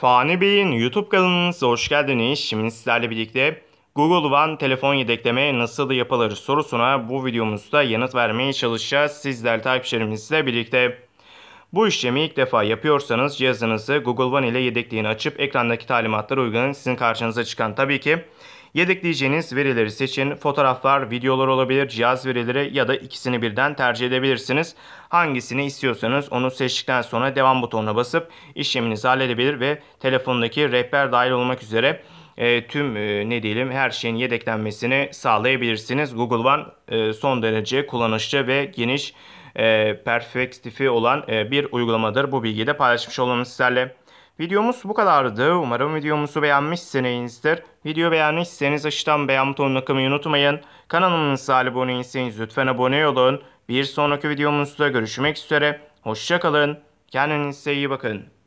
Fani Bey'in YouTube kanalınıza hoş geldiniz. Şimdi sizlerle birlikte Google One telefon yedekleme nasıl yapılır sorusuna bu videomuzda yanıt vermeye çalışacağız. Sizler takipçilerimizle birlikte. Bu işlemi ilk defa yapıyorsanız cihazınızı Google One ile yedekleyin açıp ekrandaki talimatları uygulayın. Sizin karşınıza çıkan tabii ki Yedekleyeceğiniz verileri seçin. Fotoğraflar, videolar olabilir, cihaz verileri ya da ikisini birden tercih edebilirsiniz. Hangisini istiyorsanız onu seçtikten sonra devam butonuna basıp işleminizi halledebilir ve telefondaki rehber dahil olmak üzere e, tüm e, ne diyelim her şeyin yedeklenmesini sağlayabilirsiniz. Google One e, son derece kullanışlı ve geniş e, perspektifi olan e, bir uygulamadır. Bu bilgiyi de paylaşmış olalım sizlerle. Videomuz bu kadardı. Umarım videomuzu beğenmişsinizdir. Video beğenmişseniz aşağıdan beğen butonuna kılmayı unutmayın. Kanalımıza abone değilseniz lütfen abone olun. Bir sonraki videomuzda görüşmek üzere. Hoşçakalın. Kendinize iyi bakın.